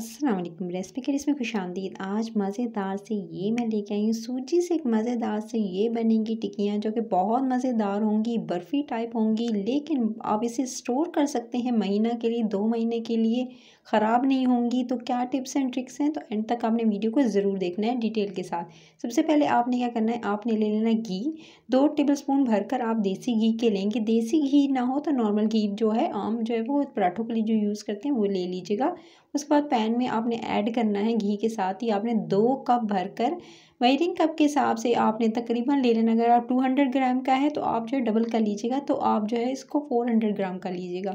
Aslam recipe के इसमें खुश आमदीद आज मज़ेदार से ये मैं लेके आई हूँ सूजी से एक मज़ेदार से ये बनेंगी टिक्कियाँ जो कि बहुत मज़ेदार होंगी बर्फ़ी टाइप होंगी लेकिन आप इसे स्टोर कर सकते हैं महीना के लिए दो महीने के लिए ख़राब नहीं होंगी तो क्या टिप्स एंड ट्रिक्स हैं तो एंड तक आपने वीडियो को ज़रूर देखना है डिटेल के साथ सबसे पहले आपने क्या करना है आपने ले लेना घी दो टेबल स्पून भर कर आप देसी घी के लेंगे देसी घी ना हो तो नॉर्मल घी जो है आम जो है वो पराठों के लिए जो यूज़ करते हैं वो ले लीजिएगा उसके बाद पैन में आपने ऐड करना है घी के साथ ही आपने दो कप भरकर मेजरिंग कप के हिसाब से आपने तकरीबन ले लेना अगर आप टू हंड्रेड ग्राम का है तो आप जो है डबल का लीजिएगा तो आप जो है इसको फ़ोर हंड्रेड ग्राम का लीजिएगा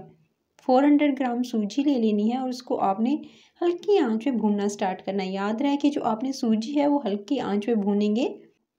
फ़ोर हंड्रेड ग्राम सूजी ले लेनी है और उसको आपने हल्की आँच में भूनना स्टार्ट करना है याद रहे कि जो आपने सूजी है वो हल्की आँच में भूनेंगे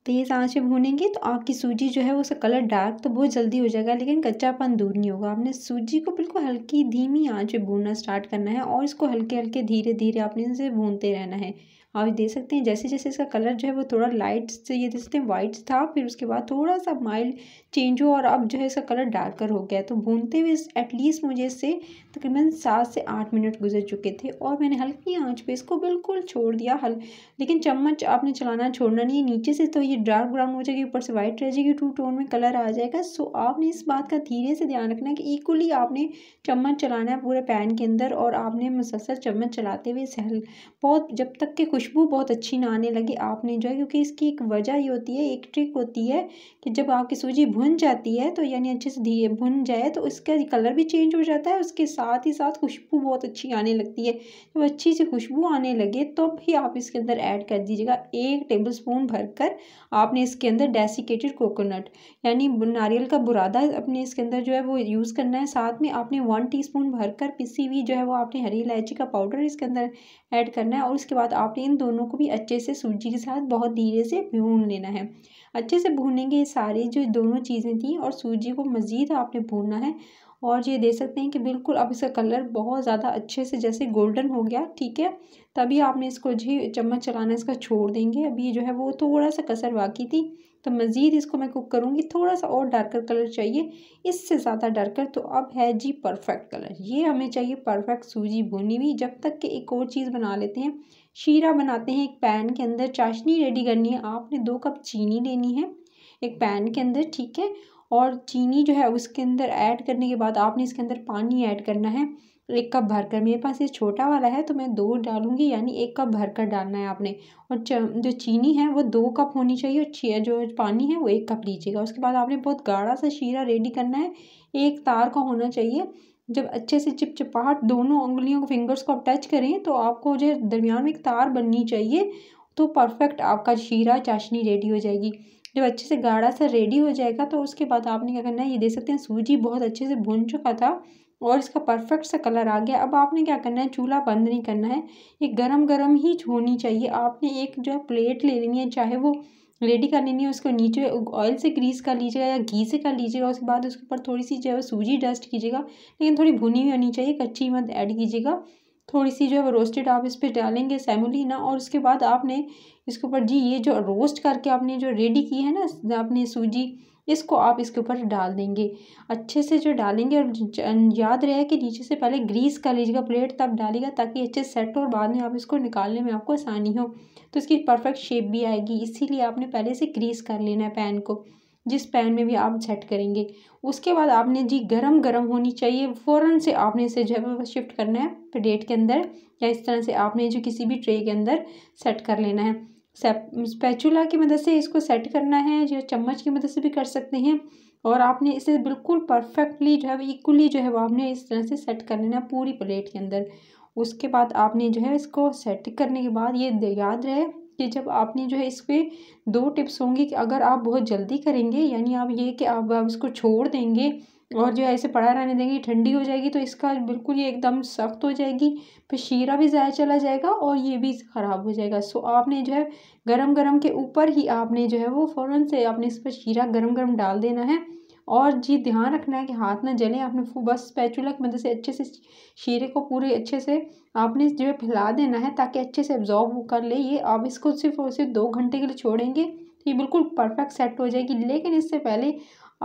तो ये साँच में भूनेंगे तो आपकी सूजी जो है उसका कलर डार्क तो बहुत जल्दी हो जाएगा लेकिन कच्चापन दूर नहीं होगा आपने सूजी को बिल्कुल हल्की धीमी आंच पे भूनना स्टार्ट करना है और इसको हल्के हल्के धीरे धीरे आपने इसे भूनते रहना है आप देख सकते हैं जैसे जैसे इसका कलर जो है वो थोड़ा लाइट से ये दे सकते हैं वाइट था फिर उसके बाद थोड़ा सा माइल्ड चेंज हो और अब जो है इसका कलर डार्कर हो गया तो भूनते हुए एटलीस्ट मुझे इससे तकरीबन सात से आठ मिनट गुजर चुके थे और मैंने हल्की आँच पर इसको बिल्कुल छोड़ दिया हल लेकिन चम्मच आपने चलाना छोड़ना नहीं है नीचे से तो ये डार्क ब्राउन हो जाएगी ऊपर से वाइट रह जाएगी टू टोन में कलर आ जाएगा सो आपने इस बात का धीरे से ध्यान रखना कि इक्वली आपने चम्मच चलाना है पूरे पैन के अंदर और आपने मुसलसल चम्मच चलाते हुए इसे हल बहुत जब तक के खुश खुशबू बहुत अच्छी ना आने लगे आपने जो है क्योंकि इसकी एक वजह ये होती है एक ट्रिक होती है कि जब आपकी सूजी भुन जाती है तो यानी अच्छे से धीरे भुन जाए तो इसका कलर भी चेंज हो जाता है उसके साथ ही साथ खुशबू बहुत अच्छी आने लगती है जब अच्छी सी खुशबू आने लगे तब तो भी आप इसके अंदर ऐड कर दीजिएगा एक टेबल स्पून कर आपने इसके अंदर डेसिकेटेड कोकोनट यानी नारियल का बुरादा अपने इसके अंदर जो है वो यूज़ करना है साथ में आपने वन टी भर भरकर पिसी हुई जो है वो आपने हरी इलायची का पाउडर इसके अंदर ऐड करना है और उसके बाद आपने इन दोनों को भी अच्छे से सूजी के साथ बहुत धीरे से भून लेना है अच्छे से भूनेंगे सारी जो दोनों चीज़ें थी और सूजी को मज़ीद आपने भूनना है और ये देख सकते हैं कि बिल्कुल अब इसका कलर बहुत ज़्यादा अच्छे से जैसे गोल्डन हो गया ठीक है तभी आपने इसको जी चम्मच चलाना इसका छोड़ देंगे अभी जो है वो थोड़ा सा कसर बाकी थी तो मज़ीद इसको मैं कुक करूँगी थोड़ा सा और डार्कर कलर चाहिए इससे ज़्यादा डार्कर तो अब है जी परफेक्ट कलर ये हमें चाहिए परफेक्ट सूजी भुनी हुई जब तक कि एक और चीज़ बना लेते हैं शीरा बनाते हैं एक पैन के अंदर चाशनी रेडी करनी है आपने दो कप चीनी लेनी है एक पैन के अंदर ठीक है और चीनी जो है उसके अंदर ऐड करने के बाद आपने इसके अंदर पानी ऐड करना है एक कप भर कर मेरे पास ये छोटा वाला है तो मैं दो डालूंगी यानी एक कप भर कर डालना है आपने और जो चीनी है वो दो कप होनी चाहिए और जो पानी है वो एक कप लीजिएगा उसके बाद आपने बहुत गाढ़ा सा शीरा रेडी करना है एक तार का होना चाहिए जब अच्छे से चिपचिपाहट दोनों उंगलियों को फिंगर्स को आप टच करें तो आपको जो है दरमियान में एक तार बननी चाहिए तो परफेक्ट आपका शीरा चाशनी रेडी हो जाएगी जब अच्छे से गाढ़ा सा रेडी हो जाएगा तो उसके बाद आपने क्या करना है ये देख सकते हैं सूजी बहुत अच्छे से भुन चुका था और इसका परफेक्ट सा कलर आ गया अब आपने क्या करना है चूल्हा बंद नहीं करना है ये गरम गरम ही होनी चाहिए आपने एक जो है प्लेट ले लेनी है चाहे वो रेडी कर लेनी है उसको नीचे ऑयल से ग्रीस कर लीजिएगा या घी से कर लीजिएगा उसके बाद उसके ऊपर थोड़ी सी जो है सूजी डस्ट कीजिएगा लेकिन थोड़ी भुनी हुई होनी चाहिए कच्ची मत ऐड कीजिएगा थोड़ी सी जो है वो रोस्टेड आप इस पर डालेंगे सेमोलिना और उसके बाद आपने इसके ऊपर जी ये जो रोस्ट करके आपने जो रेडी की है ना आपने सूजी इसको आप इसके ऊपर डाल देंगे अच्छे से जो डालेंगे और याद रहे कि नीचे से पहले ग्रीस कर लीजिएगा प्लेट तब डालिएगा ताकि अच्छे सेट और बाद में आप इसको निकालने में आपको आसानी हो तो इसकी परफेक्ट शेप भी आएगी इसीलिए आपने पहले से ग्रीस कर लेना है पैन को जिस पैन में भी आप सेट करेंगे उसके बाद आपने जी गरम गरम होनी चाहिए फ़ौरन से आपने इसे जो है शिफ्ट करना है प्लेट के अंदर या इस तरह से आपने जो किसी भी ट्रे के अंदर सेट कर लेना है स्पैचुला की मदद से इसको सेट करना है या चम्मच की मदद से भी कर सकते हैं और आपने इसे बिल्कुल परफेक्टली जो है इक्वली जो है वो आपने इस तरह से सेट कर लेना पूरी प्लेट के अंदर उसके बाद आपने जो है इसको सेट करने के बाद ये याद रहे कि जब आपने जो है इस पर दो टिप्स होंगी कि अगर आप बहुत जल्दी करेंगे यानी आप ये कि आप, आप इसको छोड़ देंगे और जो है ऐसे पड़ा रहने देंगे ठंडी हो जाएगी तो इसका बिल्कुल ये एकदम सख्त हो जाएगी फिर शीरा भी ज़ाया चला जाएगा और ये भी ख़राब हो जाएगा सो आपने जो है गरम गरम के ऊपर ही आपने जो है वो फ़ौरन से आपने इस पर शीरा गरम गरम डाल देना है और जी ध्यान रखना है कि हाथ ना जले आपने बस स्पैचुला की मदद से अच्छे से शीरे को पूरे अच्छे से आपने जो है फैला देना है ताकि अच्छे से एब्जॉर्ब कर ले ये आप इसको सिर्फ और सिर्फ दो घंटे के लिए छोड़ेंगे तो ये बिल्कुल परफेक्ट सेट हो जाएगी लेकिन इससे पहले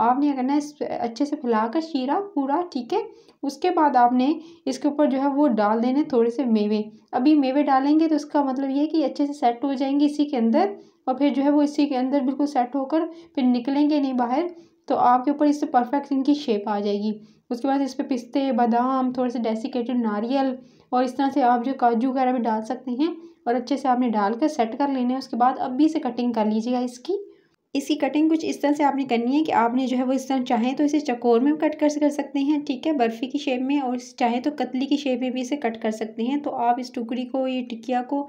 आपने क्या करना है अच्छे से फैलाकर शीरा पूरा ठीक है उसके बाद आपने इसके ऊपर जो है वो डाल देने थोड़े से मेवे अभी मेवे डालेंगे तो इसका मतलब ये कि अच्छे से सेट हो जाएंगे इसी के अंदर और फिर जो है वो इसी के अंदर बिल्कुल सेट होकर फिर निकलेंगे नहीं बाहर तो आपके ऊपर इससे परफेक्ट इनकी शेप आ जाएगी उसके बाद इस पर पिस्ते बादाम थोड़े से डेसिकेटेड नारियल और इस तरह से आप जो काजू वगैरह भी डाल सकते हैं और अच्छे से आपने डाल कर सेट कर लेने हैं उसके बाद अब भी इसे कटिंग कर लीजिएगा इसकी इसकी कटिंग कुछ इस तरह से आपने करनी है कि आपने जो है वो इस तरह चाहें तो इसे चकोर में कट कर सकते हैं ठीक है बर्फ़ी की शेप में और चाहे तो कतली की शेप में भी इसे कट कर सकते हैं तो आप इस टुकड़ी को ये टिकिया को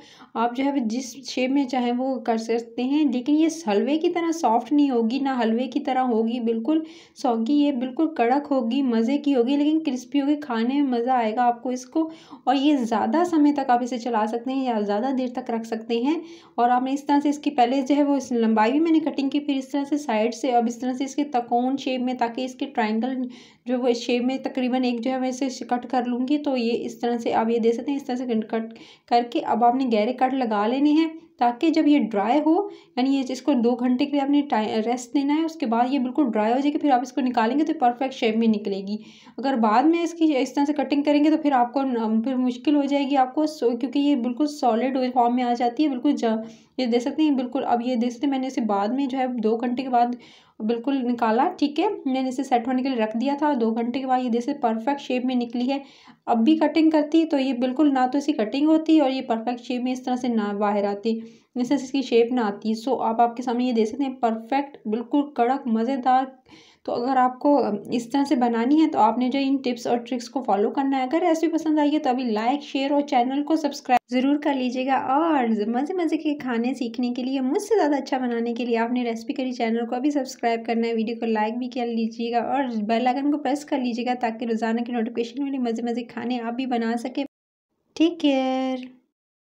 आप जो है जिस शेप में चाहे वो कर सकते हैं लेकिन ये हलवे की तरह सॉफ्ट नहीं होगी ना हलवे की तरह होगी बिल्कुल सौगी ये बिल्कुल कड़क होगी मज़े की होगी लेकिन क्रिस्पी होगी खाने में मज़ा आएगा आपको इसको और ये ज़्यादा समय तक आप इसे चला सकते हैं या ज़्यादा देर तक रख सकते हैं और आपने इस तरह से इसकी पहले जो है वो लंबाई भी मैंने कटिंग कि फिर इस तरह से साइड से अब इस तरह से इसके तकोन शेप में ताकि इसके ट्राइंगल जो वो शेप में तकरीबन एक जो है मैं इसे कट कर लूँगी तो ये इस तरह से आप ये दे सकते हैं इस तरह से कट करके अब आपने गहरे कट लगा लेने हैं ताकि जब ये ड्राई हो यानी ये इसको दो घंटे के लिए आपने रेस्ट देना है उसके बाद ये बिल्कुल ड्राई हो जाएगी फिर आप इसको निकालेंगे तो परफेक्ट शेप में निकलेगी अगर बाद में इसकी इस तरह से कटिंग करेंगे तो फिर आपको फिर मुश्किल हो जाएगी आपको क्योंकि ये बिल्कुल सॉलिड फॉर्म में आ जाती है बिल्कुल ये देख सकते हैं बिल्कुल अब ये देख सकते हैं मैंने इसे बाद में जो है दो घंटे के बाद बिल्कुल निकाला ठीक है मैंने इसे सेट होने के लिए रख दिया था दो घंटे के बाद ये जैसे परफेक्ट शेप में निकली है अब भी कटिंग करती तो ये बिल्कुल ना तो इसकी कटिंग होती और ये परफेक्ट शेप में इस तरह से ना बाहर आती जैसे इसकी शेप ना आती सो आप आपके सामने ये देख सकते हैं परफेक्ट बिल्कुल कड़क मज़ेदार तो अगर आपको इस तरह से बनानी है तो आपने जो इन टिप्स और ट्रिक्स को फॉलो करना है अगर रेसिपी पसंद आई है तो अभी लाइक शेयर और चैनल को सब्सक्राइब ज़रूर कर लीजिएगा और मज़े मज़े के खाने सीखने के लिए मुझसे ज़्यादा अच्छा बनाने के लिए आपने रेसिपी करी चैनल को अभी सब्सक्राइब करना है वीडियो को लाइक भी कर लीजिएगा और बेल आइकन को प्रेस कर लीजिएगा ताकि रोज़ाना के नोटिफिकेशन मिले मज़े मज़े खाने आप भी बना सकें टेक केयर